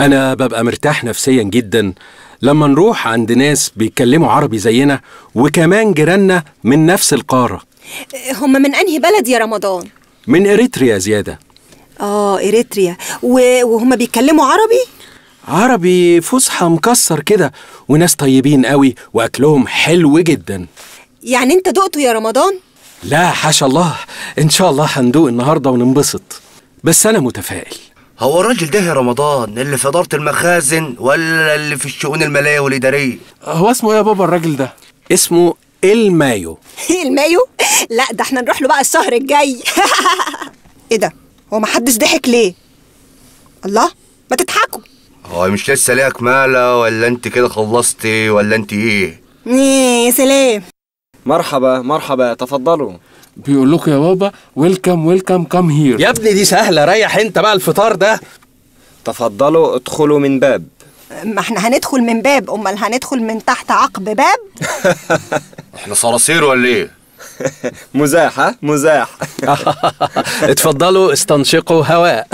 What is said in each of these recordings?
أنا ببقى مرتاح نفسيا جدا لما نروح عند ناس بيتكلموا عربي زينا وكمان جيراننا من نفس القارة هم من أنهي بلد يا رمضان؟ من إريتريا زيادة آه إريتريا و... وهم بيتكلموا عربي؟ عربي فصحى مكسر كده وناس طيبين قوي وأكلهم حلو جدا يعني أنت دقته يا رمضان؟ لا حاشا الله إن شاء الله هندوق النهاردة وننبسط بس أنا متفائل هو الراجل ده يا رمضان اللي في إدارة المخازن ولا اللي في الشؤون المالية والإدارية؟ هو اسمه إيه يا بابا الراجل ده؟ اسمه المايو إيه المايو؟ لا ده احنا نروح له بقى الشهر الجاي إيه ده؟ هو ما حدش ضحك ليه؟ الله ما تضحكوا هو مش لسه ليها كمالة ولا أنت كده خلصتي ولا أنت إيه؟ يا سلام مرحبا مرحبا تفضلوا بيقول لكم يا بابا ويلكم ويلكم كم هير يا ابني دي سهله ريح انت بقى الفطار ده تفضلوا ادخلوا من باب ما احنا هندخل من باب امال هندخل من تحت عقب باب احنا صراصير ولا ايه مزاح ها مزاح اتفضلوا استنشقوا هواء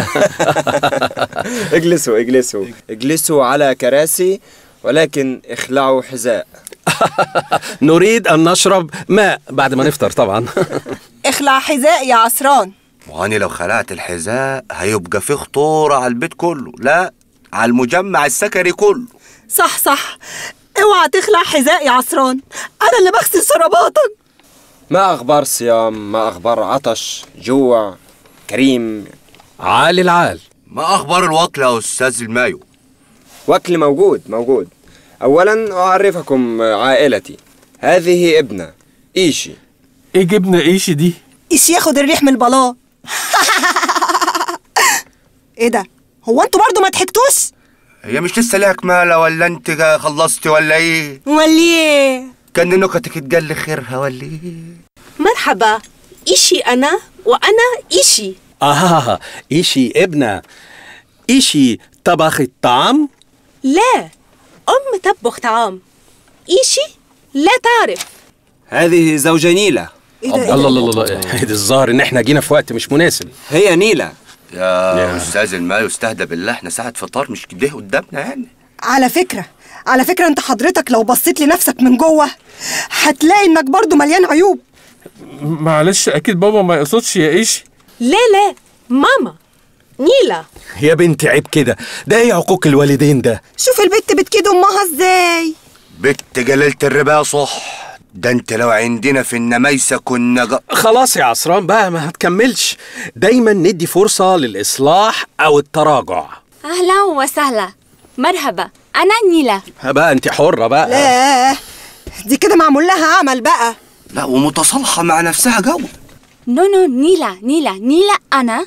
اجلسوا اجلسوا اجلسوا على كراسي ولكن اخلعوا حذاء نريد أن نشرب ماء بعد ما نفطر طبعا اخلع حذاء يا عسران واني لو خلعت الحذاء هيبقى فيه خطورة على البيت كله لا على المجمع السكري كله صح صح اوعى تخلع حذاء يا عسران انا اللي بغسل شراباتك ما اخبار صيام ما اخبار عطش جوع كريم عالي العال ما اخبار الوكل يا استاذ المايو وكل موجود موجود أولا أعرفكم عائلتي هذه ابنة إيشي إيه جبنة إيشي دي؟ إيشي ياخد الريح من البلاط إيه ده؟ هو أنتوا برضه ما ضحكتوش؟ هي مش لسه ليها كمالة ولا أنت خلصتي ولا إيه؟ ولا إيه؟ كان نكتك تجلي خيرها ولا إيه؟ مرحبا إيشي أنا وأنا إيشي آه إيشي ابنة إيشي طبخ الطعام؟ لا أم تطبخ طعام إيشي لا تعرف هذه زوجة نيلة إيه الله الله الله الله الظاهر إن إحنا جينا في وقت مش مناسب هي نيلة يا, أستاذ المال يستهدى بالله إحنا ساعة فطار مش كده قدامنا يعني على فكرة على فكرة أنت حضرتك لو بصيت لنفسك من جوه هتلاقي إنك برضه مليان عيوب معلش أكيد بابا ما يقصدش يا إيشي لا لا ماما نيلة يا بنتي عيب كده ده ايه عقوق الوالدين ده شوف البت بتكيد امها ازاي بت جلالة الربا صح ده انت لو عندنا في النمايسة كنا ج... خلاص يا عصران بقى ما هتكملش دايما ندي فرصة للإصلاح أو التراجع أهلا وسهلا مرحبا أنا نيلة بقى انت حرة بقى لا دي كده معمول لها عمل بقى لا ومتصالحة مع نفسها جو نو نو نيلة نيلة نيلة أنا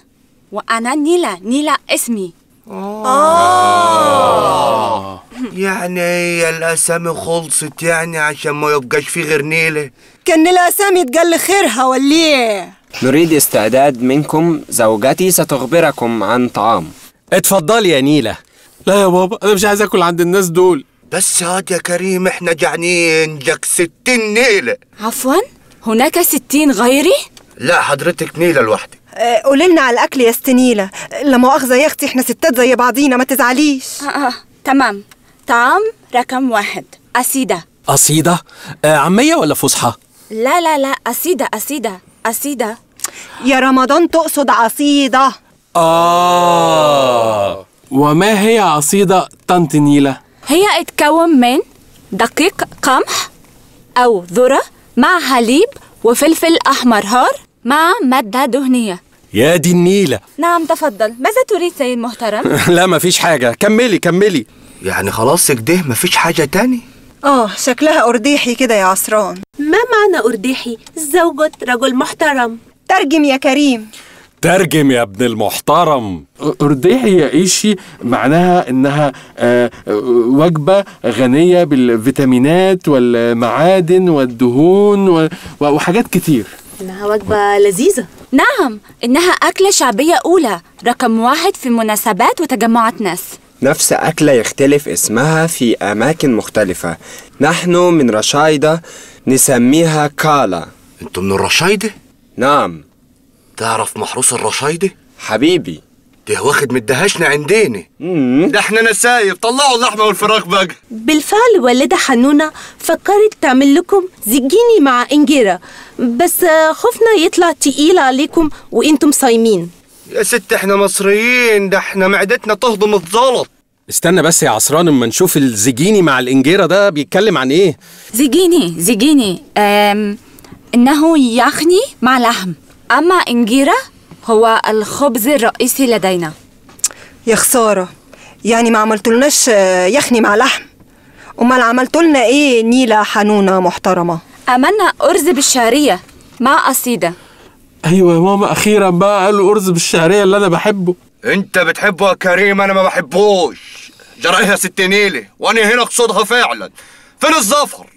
وأنا نيلا نيلا اسمي أوه. أوه. يعني هي الأسامي خلصت يعني عشان ما يبقاش في غير نيلة كان الأسامي تقل خيرها وليه نريد استعداد منكم زوجتي ستخبركم عن طعام اتفضل يا نيلة لا يا بابا أنا مش عايز أكل عند الناس دول بس هاد يا كريم إحنا جعانين جاك ستين نيلة عفوا هناك ستين غيري؟ لا حضرتك نيلة لوحدك آه، قولي لنا على الاكل يا ستنيلة لا مؤاخذة يا اختي احنا ستات زي بعضينا ما تزعليش آه, آه. تمام طعام رقم واحد اسيده اسيده آه عامية ولا فصحى؟ لا لا لا اسيده اسيده اسيده يا رمضان تقصد عصيدة آه وما هي عصيدة طنط نيلة؟ هي اتكون من دقيق قمح أو ذرة مع حليب وفلفل أحمر هار مع مادة دهنية يا دي النيلة نعم تفضل ماذا تريد سيد محترم؟ لا مفيش حاجة كملي كملي يعني خلاص كده مفيش حاجة تاني؟ آه شكلها أرديحي كده يا عصران ما معنى أرديحي؟ زوجة رجل محترم ترجم يا كريم ترجم يا ابن المحترم أرديحي يا إيشي معناها إنها آه، وجبة غنية بالفيتامينات والمعادن والدهون وحاجات كتير إنها وجبة لذيذة نعم إنها أكلة شعبية أولى رقم واحد في مناسبات وتجمعات ناس نفس أكلة يختلف اسمها في أماكن مختلفة نحن من رشايدة نسميها كالا أنتم من الرشايدة؟ نعم تعرف محروس الرشايدة؟ حبيبي ده واخد مدهشنا عندنا ده احنا نسايب طلعوا اللحمه والفراخ بقى بالفعل والده حنونه فكرت تعمل لكم زجيني مع انجيره بس خفنا يطلع تقيل عليكم وانتم صايمين يا ست احنا مصريين ده احنا معدتنا تهضم الزلط استنى بس يا عصران اما نشوف الزجيني مع الانجيره ده بيتكلم عن ايه زجيني زجيني انه يخني مع لحم اما انجيره هو الخبز الرئيسي لدينا يا خسارة يعني ما عملتولناش آه، يخني مع لحم أمال عملتولنا إيه نيلة حنونة محترمة عملنا أرز بالشعرية مع قصيدة أيوة يا ماما أخيرا بقى قالوا أرز بالشعرية اللي أنا بحبه أنت بتحبه يا كريم أنا ما بحبوش جرائها ست نيلة وأنا هنا أقصدها فعلا فين الزفر؟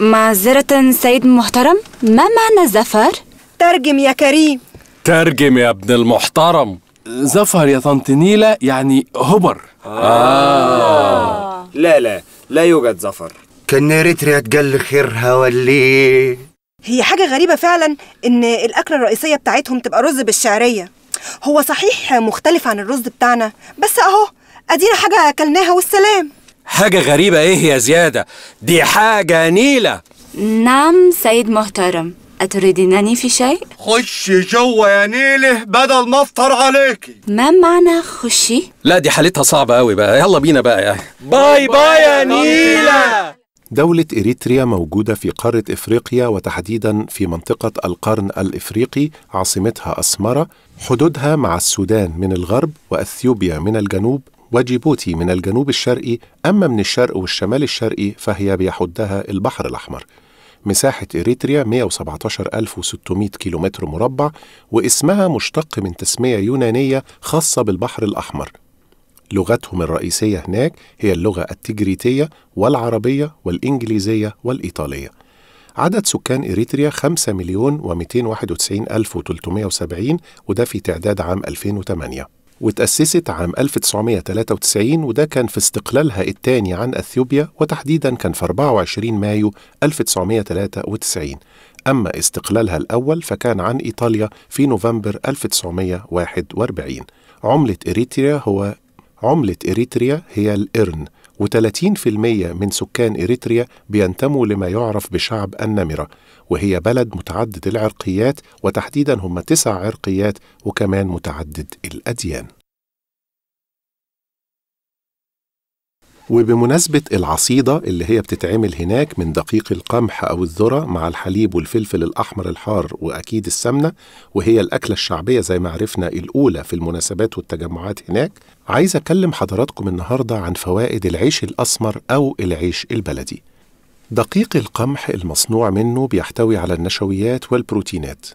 معذرة سيد محترم ما معنى زفر ترجم يا كريم ترجم يا ابن المحترم زفر يا طنط نيلة يعني هبر آه. لا لا لا يوجد زفر كان يا ريت خيرها ولا هي حاجة غريبة فعلا إن الأكلة الرئيسية بتاعتهم تبقى رز بالشعرية هو صحيح مختلف عن الرز بتاعنا بس أهو أدينا حاجة أكلناها والسلام حاجة غريبة إيه يا زيادة دي حاجة نيلة نعم سيد محترم أتريدينني في شيء؟ خشي جوا يا نيلة بدل ما أفطر عليكي ما معنى خشي؟ لا دي حالتها صعبة أوي بقى يلا بينا بقى يا باي باي يا نيلة دولة إريتريا موجودة في قارة إفريقيا وتحديدا في منطقة القرن الإفريقي عاصمتها أسمرة حدودها مع السودان من الغرب وأثيوبيا من الجنوب وجيبوتي من الجنوب الشرقي أما من الشرق والشمال الشرقي فهي بيحدها البحر الأحمر مساحة إريتريا 117,600 كيلومتر مربع واسمها مشتق من تسمية يونانية خاصة بالبحر الأحمر لغتهم الرئيسية هناك هي اللغة التجريتية والعربية والإنجليزية والإيطالية عدد سكان إريتريا 5 مليون و291 ألف وده في تعداد عام 2008 وتأسست عام 1993 وده كان في استقلالها الثاني عن أثيوبيا وتحديدا كان في 24 مايو 1993 أما استقلالها الأول فكان عن إيطاليا في نوفمبر 1941 عملة إريتريا هو عملة إريتريا هي الإرن و30% من سكان إريتريا بينتموا لما يعرف بشعب النمرة وهي بلد متعدد العرقيات وتحديدا هم تسع عرقيات وكمان متعدد الأديان وبمناسبة العصيدة اللي هي بتتعمل هناك من دقيق القمح أو الذرة مع الحليب والفلفل الأحمر الحار وأكيد السمنة وهي الأكلة الشعبية زي ما عرفنا الأولى في المناسبات والتجمعات هناك عايز أكلم حضراتكم النهاردة عن فوائد العيش الأسمر أو العيش البلدي دقيق القمح المصنوع منه بيحتوي على النشويات والبروتينات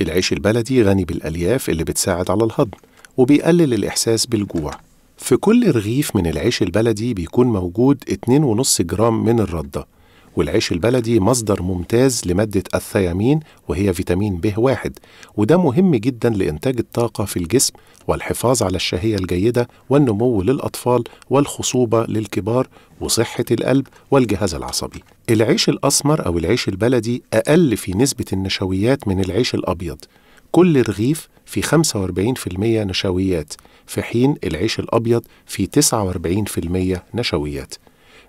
العيش البلدي غني بالألياف اللي بتساعد على الهضم وبيقلل الإحساس بالجوع في كل رغيف من العيش البلدي بيكون موجود 2.5 جرام من الردة والعيش البلدي مصدر ممتاز لمادة الثيامين وهي فيتامين ب واحد وده مهم جدا لإنتاج الطاقة في الجسم والحفاظ على الشهية الجيدة والنمو للأطفال والخصوبة للكبار وصحة القلب والجهاز العصبي العيش الأسمر أو العيش البلدي أقل في نسبة النشويات من العيش الأبيض كل رغيف في 45% نشويات في حين العيش الأبيض في 49% نشويات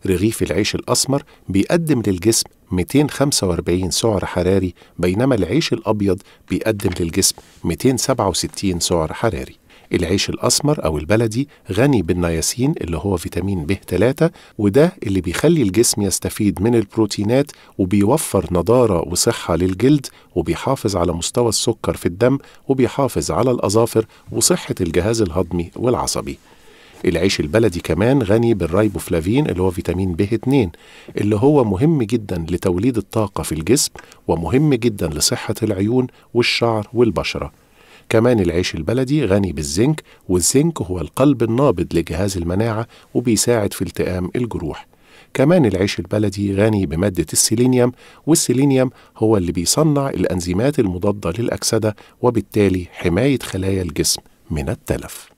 رغيف العيش الأسمر بيقدم للجسم 245 سعر حراري بينما العيش الأبيض بيقدم للجسم 267 سعر حراري العيش الأسمر أو البلدي غني بالنياسين اللي هو فيتامين ب 3 وده اللي بيخلي الجسم يستفيد من البروتينات وبيوفر نضارة وصحة للجلد وبيحافظ على مستوى السكر في الدم وبيحافظ على الأظافر وصحة الجهاز الهضمي والعصبي العيش البلدي كمان غني بالرايبوفلافين اللي هو فيتامين ب 2 اللي هو مهم جدا لتوليد الطاقة في الجسم ومهم جدا لصحة العيون والشعر والبشرة كمان العيش البلدي غني بالزنك والزنك هو القلب النابض لجهاز المناعة وبيساعد في التئام الجروح كمان العيش البلدي غني بمادة السيلينيوم والسيلينيوم هو اللي بيصنع الأنزيمات المضادة للأكسدة وبالتالي حماية خلايا الجسم من التلف